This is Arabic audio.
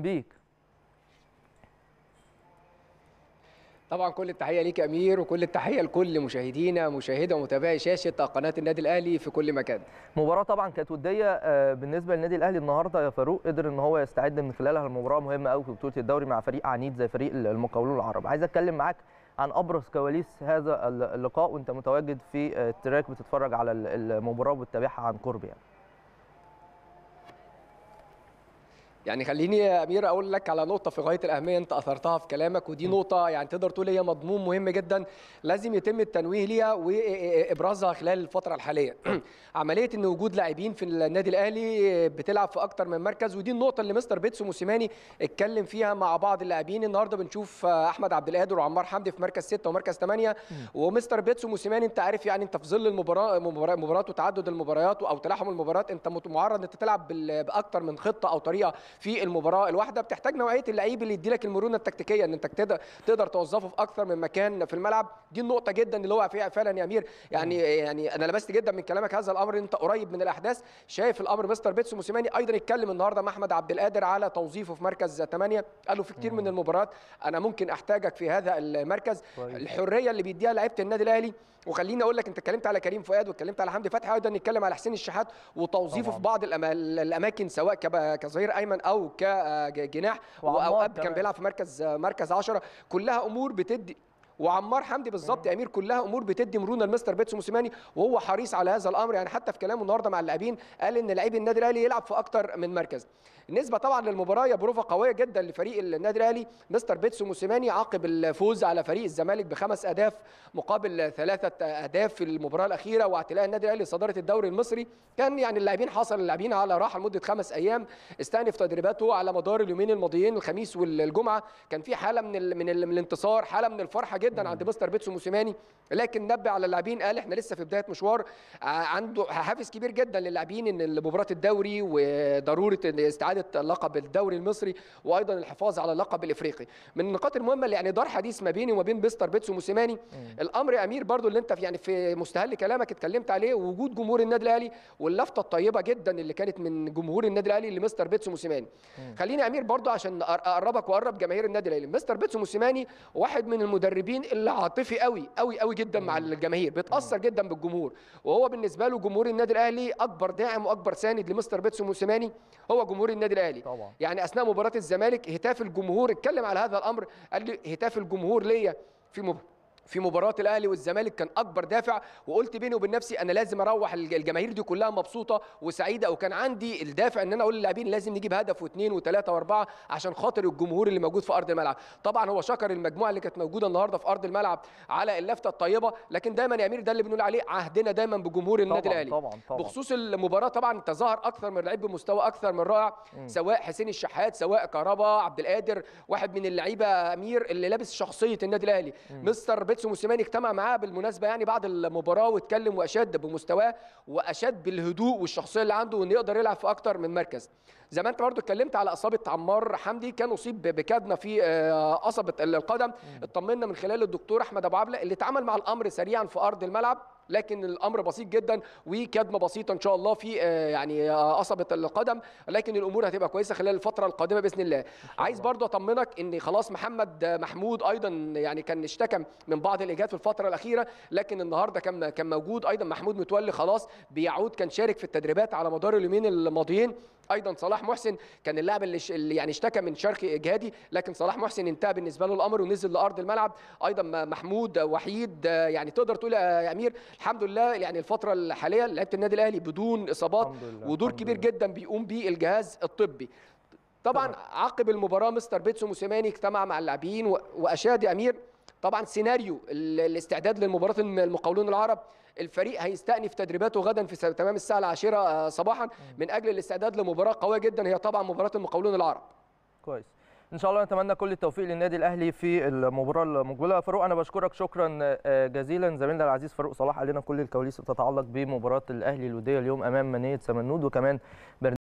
بيك طبعا كل التحيه ليك امير وكل التحيه لكل مشاهدينا مشاهده ومتابعي شاشه قناه النادي الاهلي في كل مكان مباراه طبعا كانت وديه آه، بالنسبه للنادي الاهلي النهارده يا فاروق قدر ان هو يستعد من خلالها لمباراه مهمه قوي في بطوله الدوري مع فريق عنيد زي فريق المقاولون العرب عايز اتكلم معاك عن ابرز كواليس هذا اللقاء وانت متواجد في آه، التراك بتتفرج على المباراه وبتتابعها عن قرب يعني يعني خليني يا امير اقول لك على نقطه في غايه الاهميه انت اثرتها في كلامك ودي نقطه يعني تقدر تقول هي مضمون مهم جدا لازم يتم التنويه ليها وابرازها خلال الفتره الحاليه عمليه ان وجود لاعبين في النادي الاهلي بتلعب في اكتر من مركز ودي النقطه اللي مستر بيتسو موسيماني اتكلم فيها مع بعض اللاعبين النهارده بنشوف احمد عبد القادر وعمار حمدي في مركز 6 ومركز 8 ومستر بيتسو موسيماني انت عارف يعني انت في ظل المباراه مباراه وتعدد المباريات او تلاحم المباريات انت معرض انت تلعب باكتر من خطه او طريقه في المباراه الواحده بتحتاج نوعيه اللعيب اللي يديلك المرونه التكتيكيه ان انت تقدر تقدر توظفه في اكثر من مكان في الملعب دي النقطه جدا اللي هو فيها فعلا يا امير يعني يعني انا لبست جدا من كلامك هذا الامر انت قريب من الاحداث شايف الامر مستر بيتسو موسيماني ايضا اتكلم النهارده مع احمد عبد القادر على توظيفه في مركز 8 قال له في كتير من المباريات انا ممكن احتاجك في هذا المركز طيب. الحريه اللي بيديها لعيبه النادي الاهلي وخليني اقول لك انت اتكلمت على كريم فؤاد واتكلمت على حمدي فتحي ايضا نتكلم على حسين الشحات وتوظيفه في بعض الاماكن سواء كظهير ايمن او كجناح آه، وعماد وأوقات كان بيلعب في مركز آه، مركز 10 كلها امور بتدي وعمار حمدي بالظبط امير كلها امور بتدي مرونه لمستر بيتسو موسيماني وهو حريص على هذا الامر يعني حتى في كلامه النهارده مع اللاعبين قال ان لعيب النادي الاهلي يلعب في اكتر من مركز نسبه طبعا للمباراه يا بروفه قويه جدا لفريق النادي الاهلي مستر بيتسو موسيماني عقب الفوز على فريق الزمالك بخمس اهداف مقابل ثلاثه اهداف في المباراه الاخيره واعتلاء النادي الاهلي صداره الدوري المصري كان يعني اللاعبين حصل اللاعبين على راحه لمده خمس ايام استأنف تدريباته على مدار اليومين الماضيين الخميس والجمعه كان في حاله من الـ من, الـ من الانتصار حاله من الفرحه جدا جدا عند مستر بيتسو موسيماني لكن نبه على اللاعبين قال احنا لسه في بدايه مشوار آه، عنده حافز كبير جدا للاعبين ان مباراه الدوري وضروره استعاده لقب الدوري المصري وايضا الحفاظ على اللقب الافريقي من النقاط المهمه اللي يعني دار حديث ما بيني وما بين بيستر بيتسو موسيماني الامر امير برضو اللي انت في يعني في مستهل كلامك اتكلمت عليه وجود جمهور النادي الاهلي واللفته الطيبه جدا اللي كانت من جمهور النادي الاهلي لمستر بيتسو موسيماني خليني امير برضو عشان اقربك واقرب جماهير النادي الاهلي مستر بيتسو موسيماني واحد من المدربين مين اللي عاطفي قوي قوي قوي جدا مع الجماهير بيتاثر جدا بالجمهور وهو بالنسبه له جمهور النادي الاهلي اكبر داعم واكبر ساند لمستر بيتسو موسيماني هو جمهور النادي الاهلي طبعا. يعني اثناء مباراه الزمالك هتاف الجمهور اتكلم على هذا الامر قال لي هتاف الجمهور ليا في مباراه في مباراه الاهلي والزمالك كان اكبر دافع وقلت بيني وبين نفسي انا لازم اروح الجماهير دي كلها مبسوطه وسعيده وكان عندي الدافع ان انا اقول للاعبين لازم نجيب هدف واثنين وثلاثه واربعه عشان خاطر الجمهور اللي موجود في ارض الملعب طبعا هو شكر المجموعه اللي كانت موجوده النهارده في ارض الملعب على اللفته الطيبه لكن دايما يا امير ده اللي بنقول عليه عهدنا دايما بجمهور النادي الاهلي طبعا طبعا بخصوص المباراه طبعا تظاهر اكثر من لعيب بمستوى اكثر من رائع سواء حسين الشحات سواء كهربا عبد القادر واحد من اللعيبه امير اللي لابس شخصيه النادي الاهلي مستر بيتسو موسيماني اجتمع معاه بالمناسبه يعني بعد المباراه واتكلم واشاد بمستواه واشاد بالهدوء والشخصيه اللي عنده وانه يقدر يلعب في اكتر من مركز زي ما انت برضو اتكلمت على اصابه عمار حمدي كان اصيب بكدمه في قصبه آه، القدم اطمنا من خلال الدكتور احمد ابو عبله اللي اتعامل مع الامر سريعا في ارض الملعب لكن الامر بسيط جدا وكدمه بسيطه ان شاء الله في آه، يعني قصبه آه، القدم لكن الامور هتبقى كويسه خلال الفتره القادمه باذن الله عايز برضو اطمنك ان خلاص محمد آه، محمود ايضا يعني كان اشتكى من بعض الاجهاد في الفتره الاخيره لكن النهارده كان كان موجود ايضا محمود متولي خلاص بيعود كان شارك في التدريبات على مدار اليومين الماضيين ايضا صلاح محسن كان اللاعب اللي, اللي يعني اشتكى من شرخ اجهادي لكن صلاح محسن انتهى بالنسبه له الامر ونزل لارض الملعب ايضا محمود وحيد يعني تقدر تقول يا امير الحمد لله يعني الفتره الحاليه لعيبه النادي الاهلي بدون اصابات ودور كبير لله. جدا بيقوم بيه الجهاز الطبي طبعا طبعا. عقب المباراه مستر بيتسو موسيماني اجتمع مع اللاعبين واشاد امير طبعا سيناريو الاستعداد لمباراه المقاولون العرب الفريق هيستأنف تدريباته غدا في تمام الساعه العاشرة آه، صباحا من اجل الاستعداد لمباراه قويه جدا هي طبعا مباراه المقاولون العرب كويس ان شاء الله نتمنى كل التوفيق للنادي الاهلي في المباراه المقبله فاروق انا بشكرك شكرا آه، جزيلا زميلنا العزيز فاروق صلاح علينا كل الكواليس بتتعلق بمباراه الاهلي الوديه اليوم امام منيه سمنود وكمان